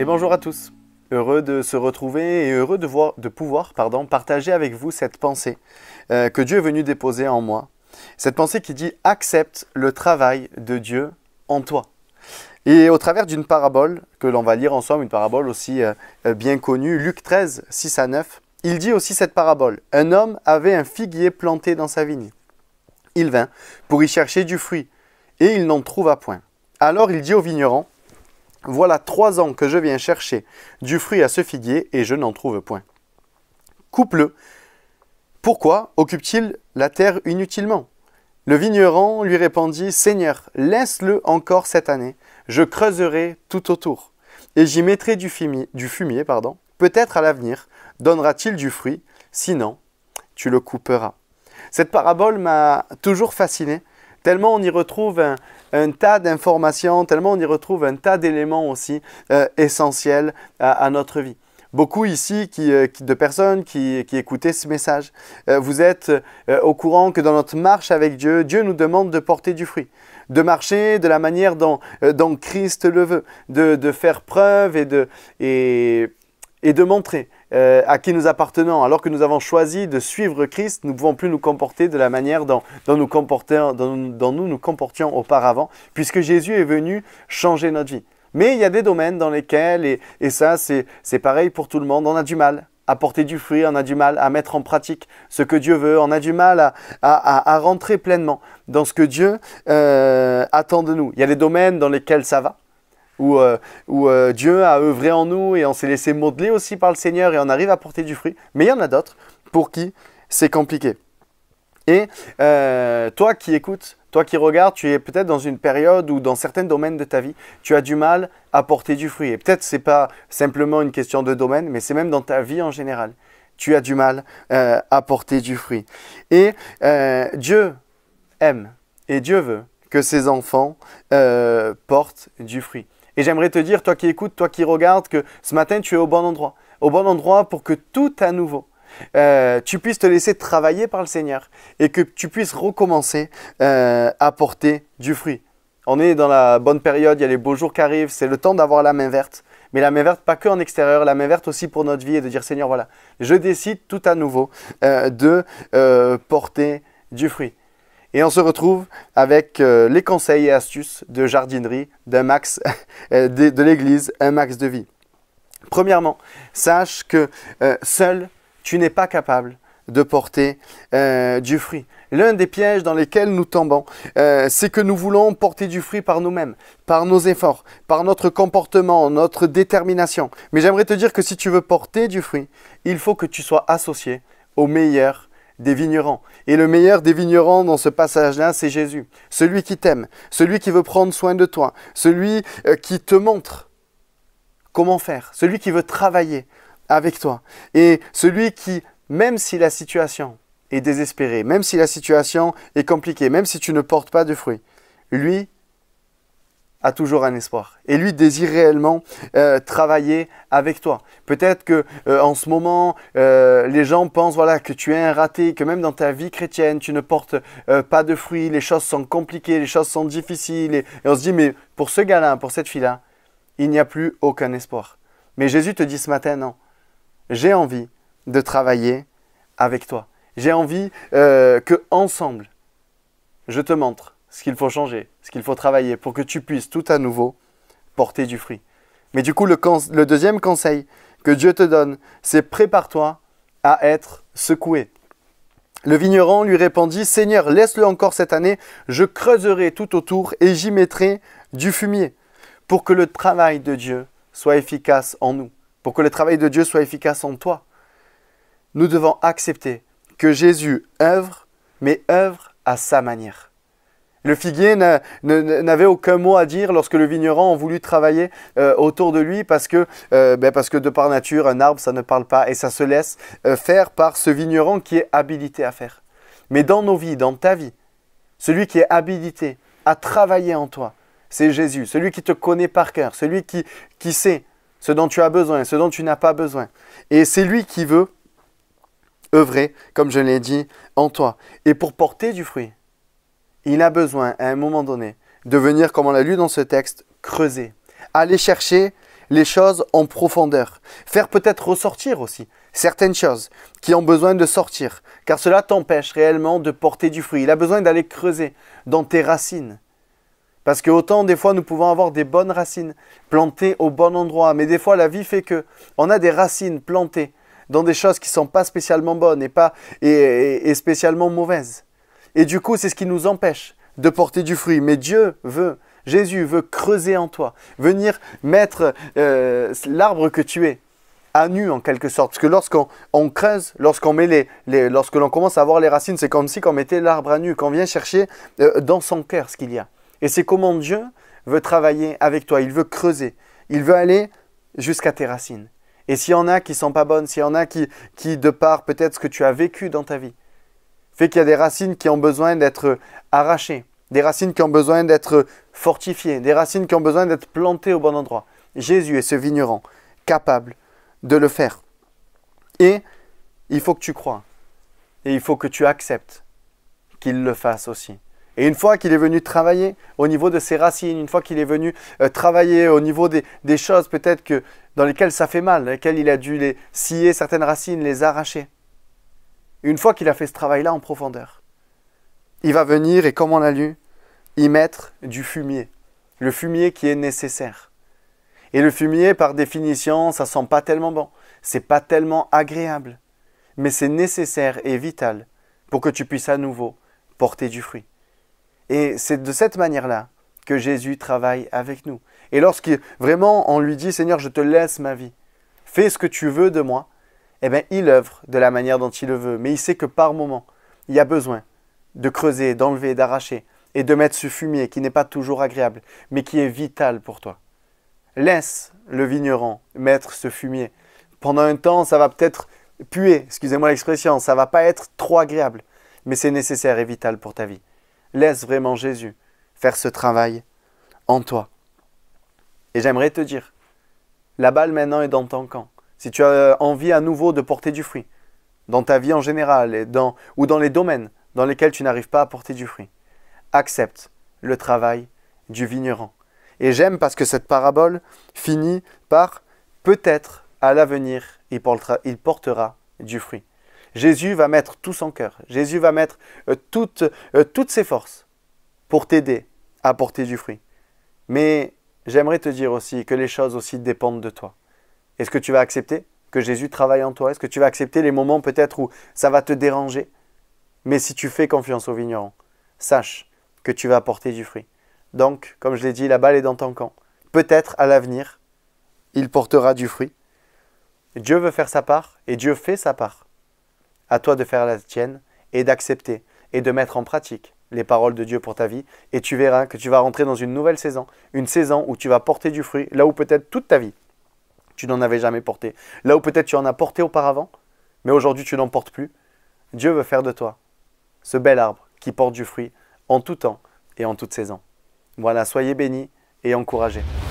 Et bonjour à tous. Heureux de se retrouver et heureux de, pouvoir pardon, partager avec vous cette pensée euh, que Dieu est venu déposer en moi. Cette pensée qui dit accepte le travail de Dieu en toi. Et au travers d'une parabole que l'on va lire ensemble, une parabole aussi euh, euh, bien connue, Luc 13, 6 à 9, il dit aussi cette parabole. Un homme avait un figuier planté dans sa vigne. Il vint pour y chercher du fruit, et il n'en trouva point. Alors il dit au vigneron, voilà trois ans que je viens chercher du fruit à ce figuier et je n'en trouve point. Coupe-le. Pourquoi occupe-t-il la terre inutilement Le vigneron lui répondit Seigneur, laisse-le encore cette année. Je creuserai tout autour et j'y mettrai du fumier. Du fumier pardon. Peut-être à l'avenir donnera-t-il du fruit, sinon tu le couperas. Cette parabole m'a toujours fasciné, tellement on y retrouve un, un tas d'informations, tellement on y retrouve un tas d'éléments aussi euh, essentiels à, notre vie beaucoup ici euh, qui, de personnes qui, qui écoutaient ce message. Euh, vous êtes au courant que dans notre marche avec Dieu, Dieu nous demande de porter du fruit, de marcher de la manière dont, Christ le veut, de, de faire preuve et de, et, et de montrer euh, à qui nous appartenons. Alors que nous avons choisi de suivre Christ, nous ne pouvons plus nous comporter de la manière dont, nous, nous comportions auparavant, puisque Jésus est venu changer notre vie. Mais il y a des domaines dans lesquels, et, ça c'est pareil pour tout le monde, on a du mal à porter du fruit, on a du mal à mettre en pratique ce que Dieu veut, on a du mal à, rentrer pleinement dans ce que Dieu euh, attend de nous. Il y a des domaines dans lesquels ça va, où, euh, euh, Dieu a œuvré en nous et on s'est laissé modeler aussi par le Seigneur et on arrive à porter du fruit. Mais il y en a d'autres pour qui c'est compliqué. Et euh, toi qui écoutes, toi qui regardes, tu es peut-être dans une période où dans certains domaines de ta vie, tu as du mal à porter du fruit. Et peut-être ce n'est pas simplement une question de domaine, mais c'est même dans ta vie en général. Tu as du mal à porter du fruit. Et Dieu aime et Dieu veut que ses enfants portent du fruit. Et j'aimerais te dire, toi qui écoutes, toi qui regardes, que ce matin, tu es au bon endroit. Au bon endroit pour que tout à nouveau, euh, tu puisses te laisser travailler par le Seigneur et que tu puisses recommencer euh, à porter du fruit. On est dans la bonne période, il y a les beaux jours qui arrivent, c'est le temps d'avoir la main verte. Mais la main verte, pas que en extérieur, la main verte aussi pour notre vie et de dire Seigneur, voilà, je décide tout à nouveau euh, de porter du fruit. Et on se retrouve avec euh, les conseils et astuces de jardinerie de Max, euh, de, l'Église, un max de vie. Premièrement, sache que euh, seul, tu n'es pas capable de porter du fruit. L'un des pièges dans lesquels nous tombons, c'est que nous voulons porter du fruit par nous-mêmes, par nos efforts, par notre comportement, notre détermination. Mais j'aimerais te dire que si tu veux porter du fruit, il faut que tu sois associé au meilleur des vignerons. Et le meilleur des vignerons dans ce passage-là, c'est Jésus. Celui qui t'aime, celui qui veut prendre soin de toi, celui euh, qui te montre comment faire, celui qui veut travailler avec toi. Et celui qui, même si la situation est désespérée, même si la situation est compliquée, même si tu ne portes pas de fruits, lui, a toujours un espoir. Et lui désire réellement euh, travailler avec toi. Peut-être que euh, en ce moment, euh, les gens pensent voilà que tu es un raté, que même dans ta vie chrétienne, tu ne portes pas de fruits, les choses sont compliquées, les choses sont difficiles. Et, on se dit mais pour ce gars-là, pour cette fille-là, il n'y a plus aucun espoir. Mais Jésus te dit ce matin non, j'ai envie de travailler avec toi. J'ai envie que ensemble, je te montre ce qu'il faut changer, ce qu'il faut travailler pour que tu puisses tout à nouveau porter du fruit. Mais du coup, le, deuxième conseil que Dieu te donne, c'est prépare-toi à être secoué. Le vigneron lui répondit, Seigneur, laisse-le encore cette année, je creuserai tout autour et j'y mettrai du fumier, pour que le travail de Dieu soit efficace en nous, pour que le travail de Dieu soit efficace en toi. Nous devons accepter que Jésus œuvre, mais œuvre à sa manière. Le figuier n'avait aucun mot à dire lorsque le vigneron a voulu travailler euh, autour de lui parce que, euh, ben, parce que de par nature, un arbre, ça ne parle pas et ça se laisse euh, faire par ce vigneron qui est habilité à faire. Mais dans nos vies, dans ta vie, celui qui est habilité à travailler en toi, c'est Jésus, celui qui te connaît par cœur, celui qui, qui sait ce dont tu as besoin, ce dont tu n'as pas besoin. Et c'est lui qui veut œuvrer, comme je l'ai dit, en toi, et pour porter du fruit il a besoin, à un moment donné, de venir, comme on l'a lu dans ce texte, creuser, aller chercher les choses en profondeur, faire peut-être ressortir aussi certaines choses qui ont besoin de sortir, car cela t'empêche réellement de porter du fruit. Il a besoin d'aller creuser dans tes racines. Parce que autant des fois nous pouvons avoir des bonnes racines plantées au bon endroit, mais des fois la vie fait que on a des racines plantées dans des choses qui ne sont pas spécialement bonnes et pas et spécialement mauvaises. Et du coup, c'est ce qui nous empêche de porter du fruit. Mais Dieu veut, Jésus veut creuser en toi, venir mettre euh, l'arbre que tu es à nu en quelque sorte. Parce que lorsqu'on creuse, lorsqu'on met les, lorsque l'on commence à voir les racines, c'est comme si on mettait l'arbre à nu, qu'on vient chercher euh, dans son cœur ce qu'il y a. Et c'est comment Dieu veut travailler avec toi. Il veut creuser. Il veut aller jusqu'à tes racines. Et s'il y en a qui sont pas bonnes, s'il y en a qui, qui de part peut-être ce que tu as vécu dans ta vie, fait qu'il y a des racines qui ont besoin d'être arrachées, des racines qui ont besoin d'être fortifiées, des racines qui ont besoin d'être plantées au bon endroit. Jésus est ce vigneron capable de le faire. Et il faut que tu crois. Et il faut que tu acceptes qu'il le fasse aussi. Et une fois qu'il est venu travailler au niveau de ses racines, une fois qu'il est venu euh, travailler au niveau des, choses peut-être que dans lesquelles ça fait mal, dans lesquelles il a dû les scier certaines racines, les arracher, une fois qu'il a fait ce travail-là en profondeur, il va venir et comme on l'a lu, y mettre du fumier, le fumier qui est nécessaire. Et le fumier, par définition, ça sent pas tellement bon, c'est pas tellement agréable, mais c'est nécessaire et vital pour que tu puisses à nouveau porter du fruit. Et c'est de cette manière-là que Jésus travaille avec nous. Et lorsqu'il vraiment on lui dit Seigneur, je te laisse ma vie, fais ce que tu veux de moi, eh bien, il œuvre de la manière dont il le veut. Mais il sait que par moment, il y a besoin de creuser, d'enlever, d'arracher et de mettre ce fumier qui n'est pas toujours agréable, mais qui est vital pour toi. Laisse le vigneron mettre ce fumier. Pendant un temps, ça va peut-être puer, excusez-moi l'expression, ça va pas être trop agréable, mais c'est nécessaire et vital pour ta vie. Laisse vraiment Jésus faire ce travail en toi. Et j'aimerais te dire, la balle maintenant est dans ton camp si tu as euh, envie à nouveau de porter du fruit, dans ta vie en général, et dans, ou dans les domaines dans lesquels tu n'arrives pas à porter du fruit, accepte le travail du vigneron. Et j'aime parce que cette parabole finit par peut-être à l'avenir, il, portera du fruit. Jésus va mettre tout son cœur, Jésus va mettre euh, euh, toutes ses forces pour t'aider à porter du fruit. Mais j'aimerais te dire aussi que les choses aussi dépendent de toi. Est-ce que tu vas accepter que Jésus travaille en toi Est-ce que tu vas accepter les moments peut-être où ça va te déranger Mais si tu fais confiance au vigneron, sache que tu vas porter du fruit. Donc, comme je l'ai dit, la balle est dans ton camp. Peut-être à l'avenir, il portera du fruit. Dieu veut faire sa part et Dieu fait sa part. À toi de faire la tienne et d'accepter et de mettre en pratique les paroles de Dieu pour ta vie et tu verras que tu vas rentrer dans une nouvelle saison, une saison où tu vas porter du fruit là où peut-être toute ta vie tu n'en avais jamais porté. Là où peut-être tu en as porté auparavant, mais aujourd'hui tu n'en portes plus. Dieu veut faire de toi ce bel arbre qui porte du fruit en tout temps et en toutes saison. Voilà, soyez bénis et encouragés.